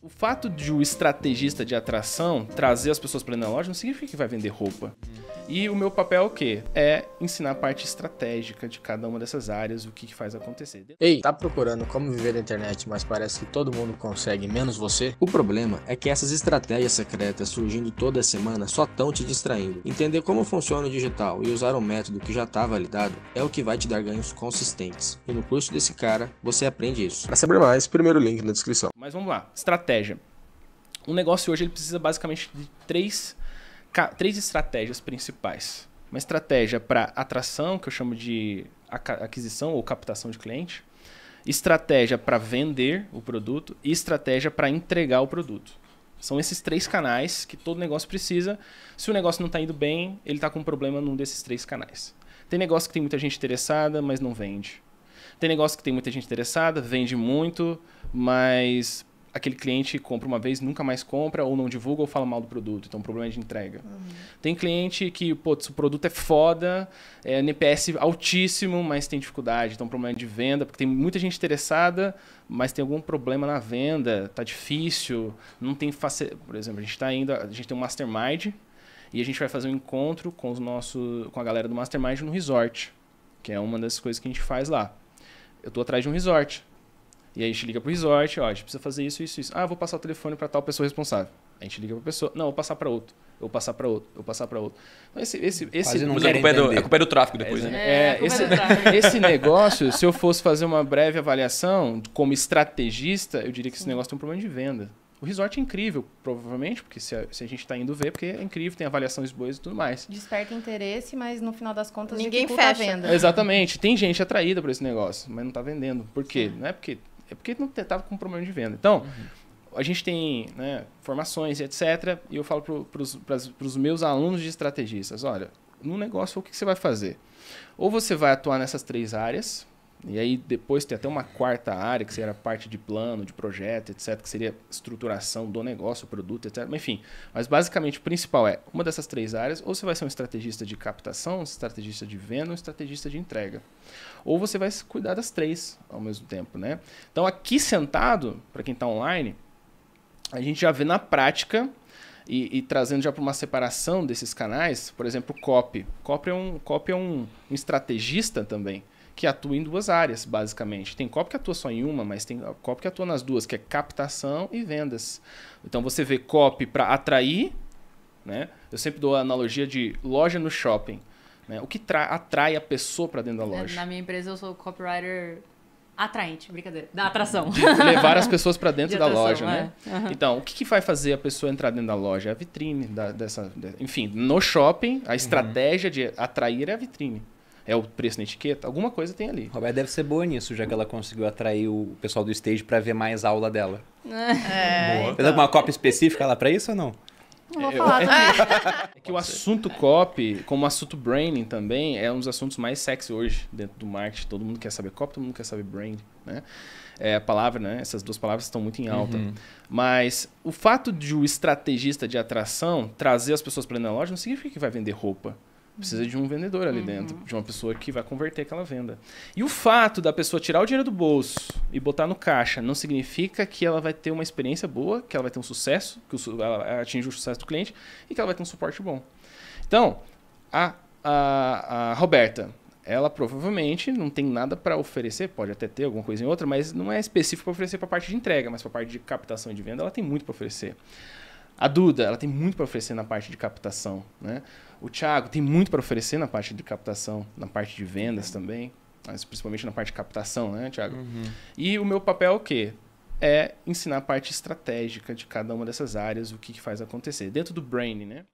O fato de o estrategista de atração trazer as pessoas para dentro da loja não significa que vai vender roupa. E o meu papel é o quê? É ensinar a parte estratégica de cada uma dessas áreas, o que, que faz acontecer. Ei, tá procurando como viver na internet, mas parece que todo mundo consegue, menos você? O problema é que essas estratégias secretas surgindo toda semana só estão te distraindo. Entender como funciona o digital e usar um método que já está validado é o que vai te dar ganhos consistentes. E no curso desse cara, você aprende isso. Para saber mais, primeiro link na descrição. Mas vamos lá, estratégia. Um negócio hoje ele precisa basicamente de três três estratégias principais. Uma estratégia para atração, que eu chamo de aquisição ou captação de cliente, estratégia para vender o produto e estratégia para entregar o produto. São esses três canais que todo negócio precisa. Se o negócio não está indo bem, ele está com um problema num desses três canais. Tem negócio que tem muita gente interessada, mas não vende. Tem negócio que tem muita gente interessada, vende muito, mas aquele cliente compra uma vez, nunca mais compra, ou não divulga, ou fala mal do produto. Então, problema é de entrega. Uhum. Tem cliente que, putz, o produto é foda, é NPS altíssimo, mas tem dificuldade. Então, problema de venda, porque tem muita gente interessada, mas tem algum problema na venda, tá difícil, não tem facilidade. Por exemplo, a gente está indo, a gente tem um mastermind, e a gente vai fazer um encontro com, os nossos com a galera do mastermind no resort, que é uma das coisas que a gente faz lá. Eu estou atrás de um resort e aí a gente liga pro resort, ó, a gente precisa fazer isso, isso, isso. Ah, vou passar o telefone para tal pessoa responsável. A gente liga pra pessoa, não, vou passar para outro. Eu vou passar para outro, eu vou passar para outro. Então, esse, esse, esse não é, é, é, culpa é do, é culpa do tráfico depois, é, né? É, é esse, esse negócio, se eu fosse fazer uma breve avaliação como estrategista, eu diria que esse negócio tem um problema de venda. O resort é incrível, provavelmente, porque se a, se a gente está indo ver, porque é incrível, tem avaliações boas e tudo mais. Desperta interesse, mas no final das contas ninguém fecha a venda. Exatamente. Tem gente atraída por esse negócio, mas não está vendendo. Por quê? Não é porque é porque não estava com problema de venda. Então, uhum. a gente tem né, formações, etc. E eu falo para os meus alunos de estrategistas: olha, no negócio, o que, que você vai fazer? Ou você vai atuar nessas três áreas, e aí depois tem até uma quarta área, que seria a parte de plano, de projeto, etc., que seria estruturação do negócio, produto, etc. Mas, enfim, mas basicamente o principal é uma dessas três áreas, ou você vai ser um estrategista de captação, um estrategista de venda, um estrategista de entrega. Ou você vai cuidar das três ao mesmo tempo, né? Então aqui sentado, para quem está online, a gente já vê na prática e, e, trazendo já para uma separação desses canais, por exemplo, o COP. COP é um, COP é um, um estrategista também que atua em duas áreas, basicamente. Tem copo que atua só em uma, mas tem copo que atua nas duas, que é captação e vendas. Então você vê copy para atrair, né? Eu sempre dou a analogia de loja no shopping. Né? O que atrai a pessoa para dentro da é, loja? Na minha empresa eu sou copywriter atraente, brincadeira, da atração. De levar as pessoas para dentro de da loja, né? Uhum. Então, o que, que, vai fazer a pessoa entrar dentro da loja? É a vitrine da, dessa, de, enfim, no shopping, a uhum. estratégia de atrair é a vitrine é o preço na etiqueta, alguma coisa tem ali. Roberto deve ser boa nisso, já que ela conseguiu atrair o pessoal do stage para ver mais aula dela. É. Boa. Tem alguma copa específica lá para isso ou não? Não vou falar né? É que o assunto copy, como o assunto branding também, é um dos assuntos mais sexy hoje dentro do marketing. Todo mundo quer saber copy, todo mundo quer saber branding, né? É a palavra, né? Essas duas palavras estão muito em alta. Uhum. Mas o fato de o estrategista de atração trazer as pessoas para dentro da loja não significa que vai vender roupa. Precisa de um vendedor ali uhum. dentro, de uma pessoa que vai converter aquela venda. E o fato da pessoa tirar o dinheiro do bolso e botar no caixa não significa que ela vai ter uma experiência boa, que ela vai ter um sucesso, que ela atinge o sucesso do cliente e que ela vai ter um suporte bom. Então, a, a, a Roberta, ela provavelmente não tem nada para oferecer, pode até ter alguma coisa em outra, mas não é específico para oferecer para a parte de entrega, mas para a parte de captação e de venda ela tem muito para oferecer. A Duda, ela tem muito para oferecer na parte de captação, né? O Thiago tem muito para oferecer na parte de captação, na parte de vendas também, mas principalmente na parte de captação, né, Thiago? Uhum. E o meu papel é o quê? É ensinar a parte estratégica de cada uma dessas áreas, o que, que faz acontecer, dentro do brain, né?